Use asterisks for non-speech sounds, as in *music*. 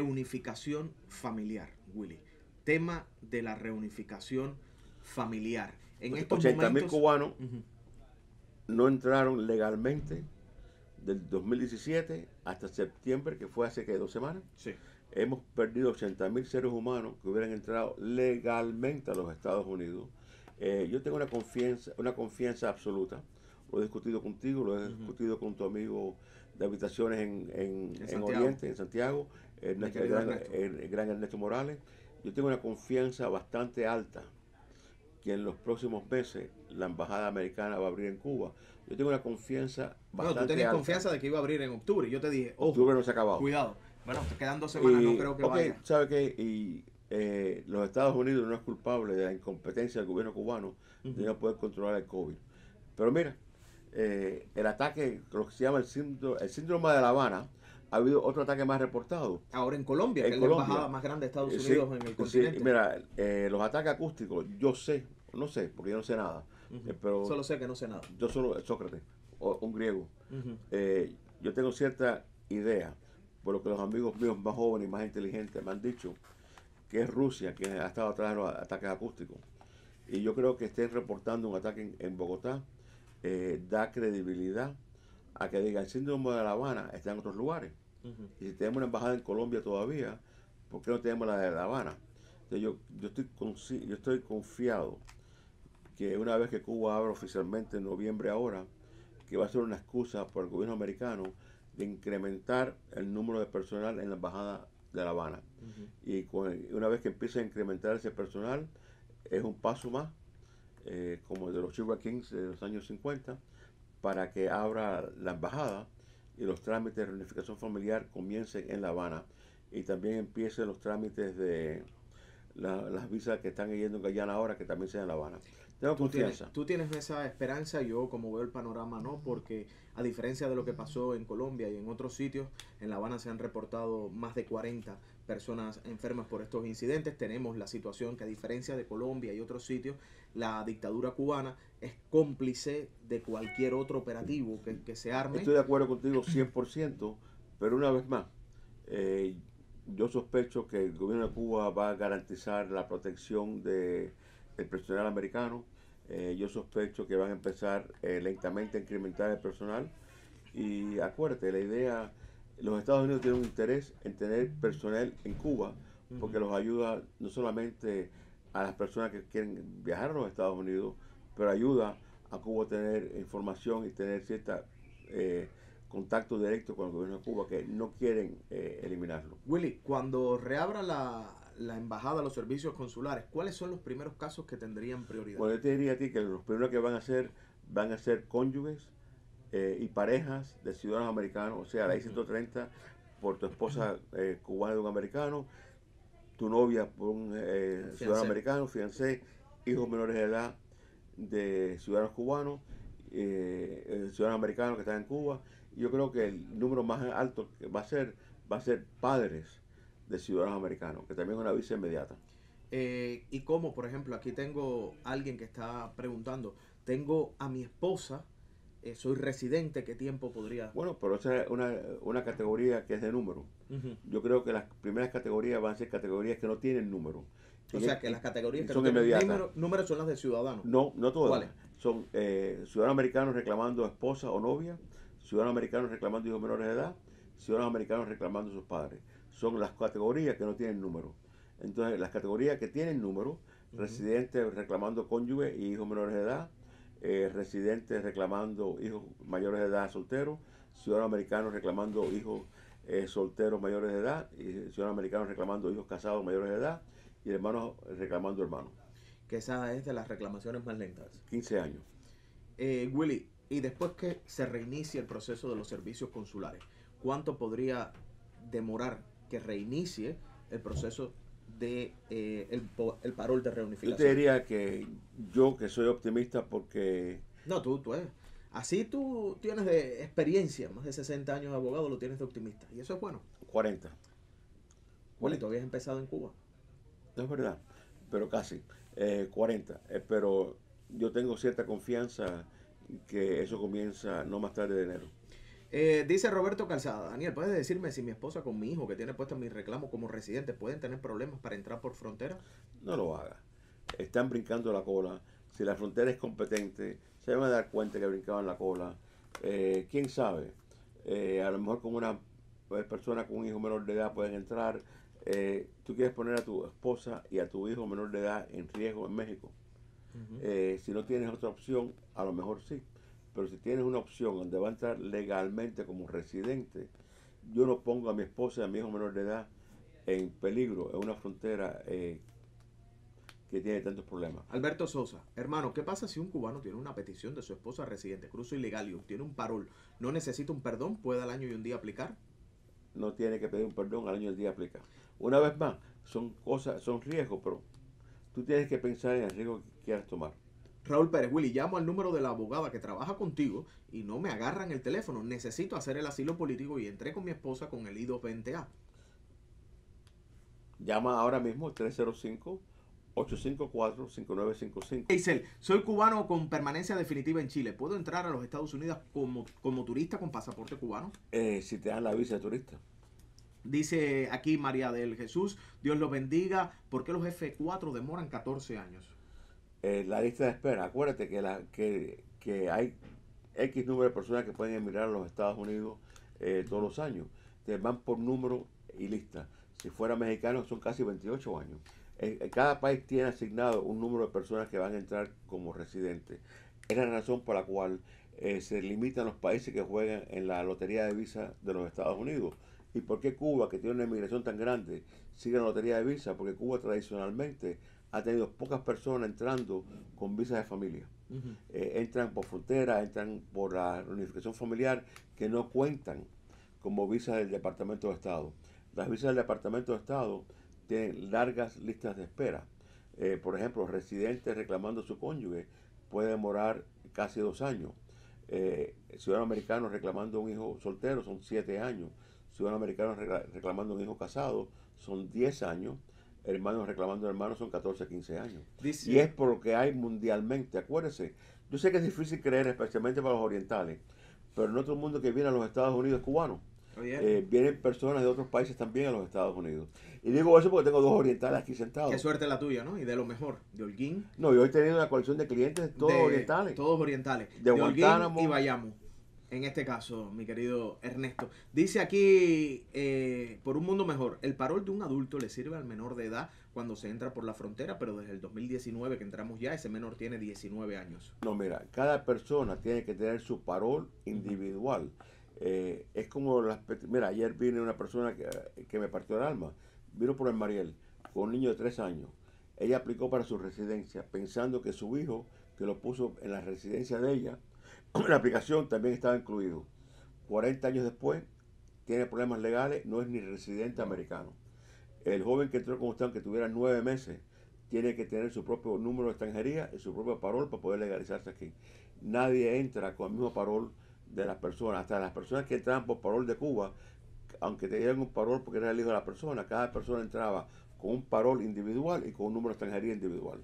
Reunificación familiar, Willy. Tema de la reunificación familiar. En estos 80 mil cubanos no entraron legalmente del 2017 hasta septiembre, que fue hace que dos semanas. Sí. Hemos perdido 80.000 mil seres humanos que hubieran entrado legalmente a los Estados Unidos. Eh, yo tengo una confianza, una confianza absoluta. Lo he discutido contigo, lo he discutido con tu amigo de habitaciones en, en Oriente, en Santiago, eh, el, gran, Ernesto. Morales, yo tengo una confianza bastante alta que en los próximos meses la embajada americana va a abrir en Cuba. Yo tengo una confianza bastante. alta. No, tú tenías confianza de que iba a abrir en octubre. Yo te dije, Octubre no se ha acabado. Cuidado. Bueno, quedan dos semanas, no creo que okay, vaya. ¿Sabe qué? Y eh, los Estados Unidos no es culpable de la incompetencia del gobierno cubano de no poder controlar el COVID. Pero mira, eh, el ataque, lo que se llama el síndrome, el síndrome de La Habana, ha habido otro ataque más reportado. Ahora en Colombia, en que es la embajada más grande de Estados eh, Unidos en el continente. mira, eh, los ataques acústicos, yo sé, no sé, porque yo no sé nada. Eh, solo sé que no sé nada. Yo solo, Sócrates, un griego. yo tengo cierta idea, por lo que los amigos míos más jóvenes y más inteligentes me han dicho, que es Rusia quien ha estado atrás de los ataques acústicos. Y yo creo que estén reportando un ataque en, en Bogotá da credibilidad a que diga el síndrome de La Habana está en otros lugares. Y si tenemos una embajada en Colombia todavía, ¿por qué no tenemos la de La Habana? Entonces yo, estoy, confiado que una vez que Cuba abra oficialmente en noviembre ahora, que va a ser una excusa por el gobierno americano de incrementar el número de personal en la embajada de La Habana. Y una vez que empiece a incrementar ese personal, es un paso más, eh, como el de los Chihuahua Kings de los años 50, para que abra la embajada y los trámites de reunificación familiar comiencen en La Habana y también empiecen los trámites de las visas que están yendo en Guyana ahora, que también sean en La Habana. confianza. tú tienes esa esperanza, yo como veo el panorama no, porque a diferencia de lo que pasó en Colombia y en otros sitios, en La Habana se han reportado más de 40 personas enfermas por estos incidentes. Tenemos la situación que a diferencia de Colombia y otros sitios, la dictadura cubana es cómplice de cualquier otro operativo que, se arme. Estoy de acuerdo contigo 100%, pero una vez más, eh, yo sospecho que el gobierno de Cuba va a garantizar la protección de, del personal americano. Eh, yo sospecho que van a empezar eh, lentamente a incrementar el personal. Y acuérdate, la idea los Estados Unidos tienen un interés en tener personal en Cuba porque los ayuda no solamente a las personas que quieren viajar a los Estados Unidos, pero ayuda a Cuba a tener información y tener cierta eh, contacto directo con el gobierno de Cuba que no quieren eh, eliminarlo. Willy, cuando reabra la, la, embajada, los servicios consulares, ¿cuáles son los primeros casos que tendrían prioridad? Bueno, yo te diría a ti que los primeros que van a ser, van a ser cónyuges, eh, y parejas de ciudadanos americanos, o sea, la I-130 por tu esposa eh, cubana de un americano, tu novia por un eh, ciudadano americano, fiancé, hijos menores de edad de ciudadanos cubanos, ciudadanos americanos que están en Cuba. Yo creo que el número más alto que va a ser va a ser padres de ciudadanos americanos, que también es una visa inmediata. y como, por ejemplo, aquí tengo alguien que está preguntando, tengo a mi esposa eh, soy residente, ¿qué tiempo podría? Bueno, pero esa es una, una categoría que es de número. Yo creo que las primeras categorías van a ser categorías que no tienen número. O sea, que las categorías que son inmediatas. números son las de ciudadanos. No, no todas. Son eh, ciudadanos americanos reclamando esposa o novia, ciudadanos americanos reclamando hijos menores de edad, ciudadanos americanos reclamando sus padres. Son las categorías que no tienen número. Entonces, las categorías que tienen número, residente residentes reclamando cónyuge y hijos menores de edad, eh, residentes reclamando hijos mayores de edad solteros, ciudadanos americanos reclamando hijos eh, solteros mayores de edad, y ciudadanos americanos reclamando hijos casados mayores de edad, y hermanos reclamando hermanos. Que esa es de las reclamaciones más lentas. 15 años. Eh, Willy, y después que se reinicie el proceso de los servicios consulares, ¿cuánto podría demorar que reinicie el proceso de parol de reunificación. Yo te diría que yo que soy optimista porque... No, tú, tú eres. Así tú tienes de experiencia, más de 60 años de abogado, lo tienes de optimista. Y eso es bueno. 40. Bueno, tú habías empezado en Cuba. No es verdad, pero casi. 40. Eh, eh, pero yo tengo cierta confianza que eso comienza no más tarde de enero. Eh, dice Roberto Calzada, Daniel, ¿puedes decirme si mi esposa con mi hijo que tiene puesto mi reclamo como residente pueden tener problemas para entrar por frontera? No lo haga. Están brincando la cola. Si la frontera es competente, se van a dar cuenta que brincaban la cola. Eh, ¿Quién sabe? Eh, a lo mejor con una persona con un hijo menor de edad pueden entrar. Tú quieres poner a tu esposa y a tu hijo menor de edad en riesgo en México. si no tienes otra opción, a lo mejor sí. Pero si tienes una opción donde va a entrar legalmente como residente, yo no pongo a mi esposa y a mi hijo menor de edad en peligro en una frontera eh, que tiene tantos problemas. Alberto Sosa, hermano, ¿qué pasa si un cubano tiene una petición de su esposa residente, cruzo ilegal y obtiene un parol? ¿No necesita un perdón? ¿Puede al año y un día aplicar? No tiene que pedir un perdón, al año y un día aplicar. Una vez más, son cosas, son riesgos, pero tú tienes que pensar en el riesgo que quieras tomar. Raúl Pérez, Willy, llamo al número de la abogada que trabaja contigo y no me agarran el teléfono. Necesito hacer el asilo político y entré con mi esposa con el I220A. Llama ahora mismo al 305. 854-5955. Eisel, soy cubano con permanencia definitiva en Chile. ¿Puedo entrar a los Estados Unidos como, como turista con pasaporte cubano? Eh, si te dan la visa de turista. Dice aquí María del Jesús, Dios los bendiga. ¿Por qué los F4 demoran 14 años? Eh, la lista de espera. Acuérdate que, la, que, hay X número de personas que pueden emigrar a los Estados Unidos eh, todos los años. Te van por número y lista. Si fuera mexicano, son casi 28 años. Eh, cada país tiene asignado un número de personas que van a entrar como residentes. Es la razón por la cual se limitan los países que juegan en la lotería de visa de los Estados Unidos. ¿Y por qué Cuba, que tiene una inmigración tan grande, sigue la lotería de visa? Porque Cuba tradicionalmente ha tenido pocas personas entrando con visas de familia. Eh, entran por frontera, entran por la reunificación familiar, que no cuentan como visa del Departamento de Estado. Las visas del Departamento de Estado tienen largas listas de espera. Eh, por ejemplo, residentes reclamando su cónyuge puede demorar casi dos años. Eh, ciudadanos americanos reclamando un hijo soltero son siete años. Ciudadanos americanos reclamando un hijo casado son diez años hermanos reclamando hermanos son 14, 15 años. y es por lo que hay mundialmente, acuérdese. Yo sé que es difícil creer, especialmente para los orientales, pero en otro mundo que viene a los Estados Unidos cubanos eh, vienen personas de otros países también a los Estados Unidos. Y digo eso porque tengo dos orientales aquí sentados. Qué suerte la tuya, ¿no? Y de lo mejor, de Holguín. No, yo he tenido una colección de clientes todos orientales. Todos orientales. De, Holguín y Bayamo en este caso, mi querido Ernesto. Dice aquí, eh, por un mundo mejor, el parol de un adulto le sirve al menor de edad cuando se entra por la frontera, pero desde el 2019 que entramos ya, ese menor tiene 19 años. No, mira, cada persona tiene que tener su parol individual. Eh, es como las... Mira, ayer vino una persona que, que me partió el alma. Vino por el Mariel, con un niño de 3 años. Ella aplicó para su residencia, pensando que su hijo, que lo puso en la residencia de ella, *clears throat* la aplicación también estaba incluido. 40 años después, tiene problemas legales, no es ni residente americano. El joven que entró con usted, aunque tuviera nueve meses, tiene que tener su propio número de extranjería y su propio parol para poder legalizarse aquí. Nadie entra con el mismo parol de las personas. Hasta las personas que entraban por parol de Cuba, aunque tenían un parol porque era el hijo de la persona, cada persona entraba con un parol individual y con un número de extranjería individual.